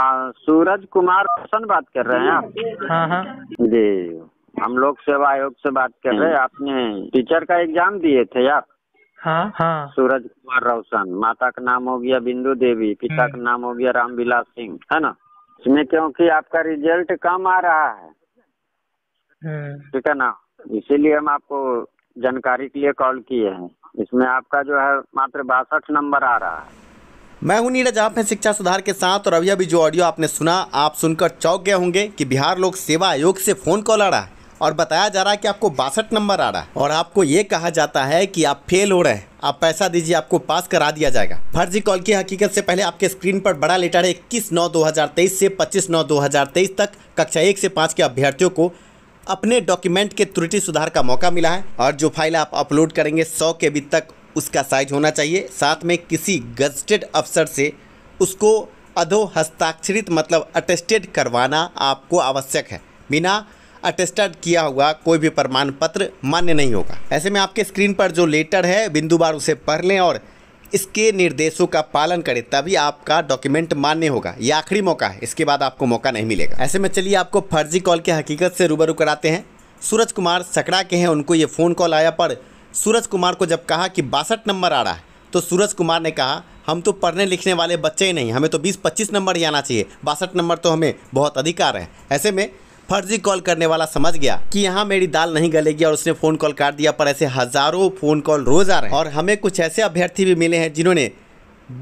आ, सूरज कुमार रोशन बात कर रहे हैं आप हाँ, हाँ। जी हम लोग सेवा आयोग से बात कर रहे हैं हम्म। आपने टीचर का एग्जाम दिए थे आप हाँ, सूरज कुमार रोशन माता का नाम हो गया बिंदु देवी पिता का हम्म। नाम हो गया रामविलास सिंह है ना इसमें क्योंकि आपका रिजल्ट कम आ रहा है हम्म। ठीक है ना इसीलिए हम आपको जानकारी के लिए कॉल किए हैं इसमें आपका जो है मात्र बासठ नंबर आ रहा है मैं हूं नीरज आप हैं शिक्षा सुधार के साथ और अभी अभी जो ऑडियो आपने सुना आप सुनकर चौंक गए होंगे कि बिहार लोक सेवा आयोग से फ़ोन कॉल आ रहा है और बताया जा रहा है कि आपको बासठ नंबर आ रहा है और आपको ये कहा जाता है कि आप फेल हो रहे हैं आप पैसा दीजिए आपको पास करा दिया जाएगा फर्जी कॉल की हकीकत से पहले आपके स्क्रीन पर बड़ा लेटर है इक्कीस नौ दो हज़ार तेईस से पच्चीस नौ दो हज़ार तेईस तक कक्षा एक से पाँच के अभ्यर्थियों को अपने डॉक्यूमेंट के त्रुटि सुधार का मौका मिला है और जो फाइल आप अपलोड करेंगे सौ के बीच तक उसका साइज होना चाहिए साथ में किसी गजटेड अफसर से उसको अधो हस्ताक्षरित मतलब अटेस्टेड करवाना आपको आवश्यक है बिना अटेस्टेड किया हुआ कोई भी प्रमाण पत्र मान्य नहीं होगा ऐसे में आपके स्क्रीन पर जो लेटर है बिंदु बार उसे पढ़ लें और इसके निर्देशों का पालन करें तभी आपका डॉक्यूमेंट मान्य होगा ये आखिरी मौका है इसके बाद आपको मौका नहीं मिलेगा ऐसे में चलिए आपको फर्जी कॉल की हकीकत से रूबरू कराते हैं सूरज कुमार सकड़ा के हैं उनको ये फ़ोन कॉल आया पर सूरज कुमार को जब कहा कि बासठ नंबर आ रहा है तो सूरज कुमार ने कहा हम तो पढ़ने लिखने वाले बच्चे ही नहीं हमें तो 20-25 नंबर ही आना चाहिए बासठ नंबर तो हमें बहुत अधिकार है ऐसे में फर्जी कॉल करने वाला समझ गया कि यहाँ मेरी दाल नहीं गलेगी और उसने फ़ोन कॉल काट दिया पर ऐसे हज़ारों फ़ोन कॉल रोज़ आ रहे हैं और हमें कुछ ऐसे अभ्यर्थी भी मिले हैं जिन्होंने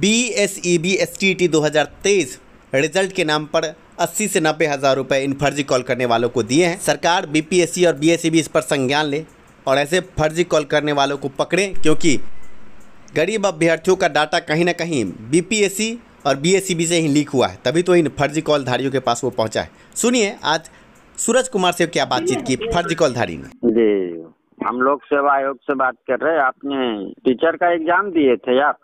B S E B S T T दो हज़ार तेईस रिजल्ट के नाम पर अस्सी से नब्बे हज़ार रुपये इन फर्जी कॉल करने वालों को दिए हैं सरकार बीपीएससी e और बीएससी भी e इस पर संज्ञान ले और ऐसे फर्जी कॉल करने वालों को पकड़ें क्योंकि गरीब अभ्यर्थियों का डाटा कहीं ना कहीं बीपीएससी और बीएससीबी से ही लीक हुआ है तभी तो इन फर्जी कॉलधारियों के पास वो पहुंचा है सुनिए आज सूरज कुमार से क्या बातचीत की फर्जी कॉलधारी ने जी हम लोग सेवा आयोग से बात कर रहे हैं आपने टीचर का एग्जाम दिए थे आप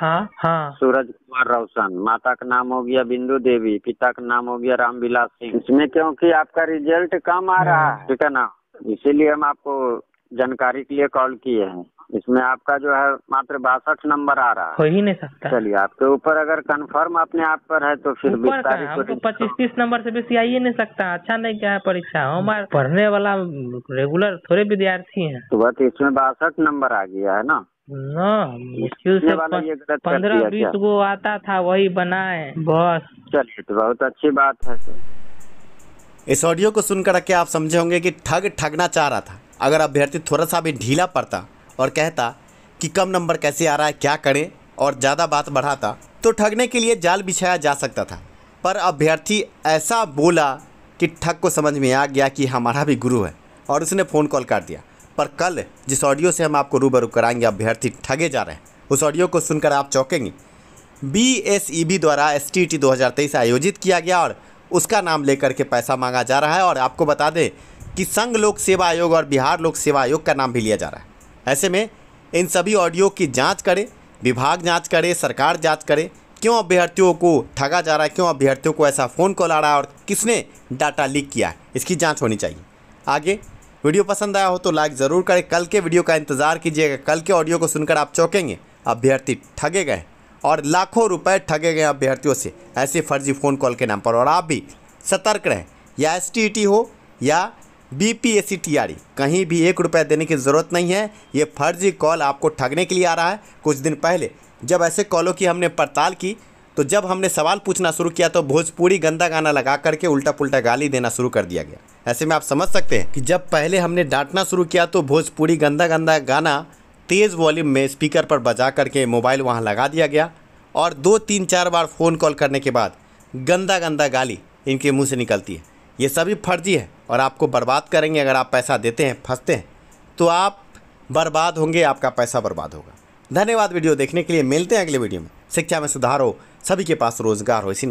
हाँ हाँ सूरज कुमार रोशन माता का नाम हो गया बिंदु देवी पिता का नाम हो गया रामविलास सिंह इसमें क्योंकि आपका रिजल्ट कम आ रहा हाँ। है ठीक है ना इसीलिए हम आपको जानकारी के लिए कॉल किए हैं इसमें आपका जो है मात्र बासठ नंबर आ रहा है हो ही नहीं सकता चलिए आपके ऊपर अगर कंफर्म अपने आप पर है तो फिर बीस तारीख को पच्चीस तीस नंबर से बेसी आई ही नहीं सकता अच्छा नहीं क्या है परीक्षा हमारे पढ़ने वाला रेगुलर थोड़े विद्यार्थी है तो बस इसमें बासठ नंबर आ गया है ना मुश्किल से पंद्रह बीस गो आता था वही बनाए बस चलिए तो बहुत अच्छी बात है इस ऑडियो को सुनकर रखे आप समझे होंगे कि ठग ठगना चाह रहा था अगर अभ्यर्थी थोड़ा सा भी ढीला पड़ता और कहता कि कम नंबर कैसे आ रहा है क्या करें और ज़्यादा बात बढ़ाता तो ठगने के लिए जाल बिछाया जा सकता था पर अभ्यर्थी ऐसा बोला कि ठग को समझ में आ गया कि हमारा भी गुरु है और उसने फ़ोन कॉल कर दिया पर कल जिस ऑडियो से हम आपको रूबरू कराएंगे अभ्यर्थी ठगे जा रहे हैं उस ऑडियो को सुनकर आप चौंकेंगे बी एस ई बी द्वारा एस टी टी दो आयोजित किया गया और उसका नाम लेकर के पैसा मांगा जा रहा है और आपको बता दें कि संघ लोक सेवा आयोग और बिहार लोक सेवा आयोग का नाम भी लिया जा रहा है ऐसे में इन सभी ऑडियो की जांच करें विभाग जांच करे सरकार जांच करे क्यों अभ्यर्थियों को ठगा जा रहा है क्यों अभ्यर्थियों को ऐसा फ़ोन कॉल आ रहा है और किसने डाटा लीक किया है इसकी जांच होनी चाहिए आगे वीडियो पसंद आया हो तो लाइक ज़रूर करें कल के वीडियो का इंतज़ार कीजिएगा कल के ऑडियो को सुनकर आप चौंकेंगे अभ्यर्थी ठगे गए और लाखों रुपए ठगे गए अभ्यर्थियों से ऐसे फर्जी फ़ोन कॉल के नाम पर और आप भी सतर्क रहें या एस हो या B P S C T R E कहीं भी एक रुपया देने की ज़रूरत नहीं है ये फर्जी कॉल आपको ठगने के लिए आ रहा है कुछ दिन पहले जब ऐसे कॉलों की हमने पड़ताल की तो जब हमने सवाल पूछना शुरू किया तो भोजपुरी गंदा गाना लगा करके उल्टा पुल्टा गाली देना शुरू कर दिया गया ऐसे में आप समझ सकते हैं कि जब पहले हमने डांटना शुरू किया तो भोजपुरी गंदा गंदा गाना तेज़ वॉल्यूम में स्पीकर पर बजा करके मोबाइल वहाँ लगा दिया गया और दो तीन चार बार फ़ोन कॉल करने के बाद गंदा गंदा गाली इनके मुँह से निकलती है ये सभी फर्जी है और आपको बर्बाद करेंगे अगर आप पैसा देते हैं फंसते हैं तो आप बर्बाद होंगे आपका पैसा बर्बाद होगा धन्यवाद वीडियो देखने के लिए मिलते हैं अगले वीडियो में शिक्षा में सुधार हो सभी के पास रोज़गार हो इसी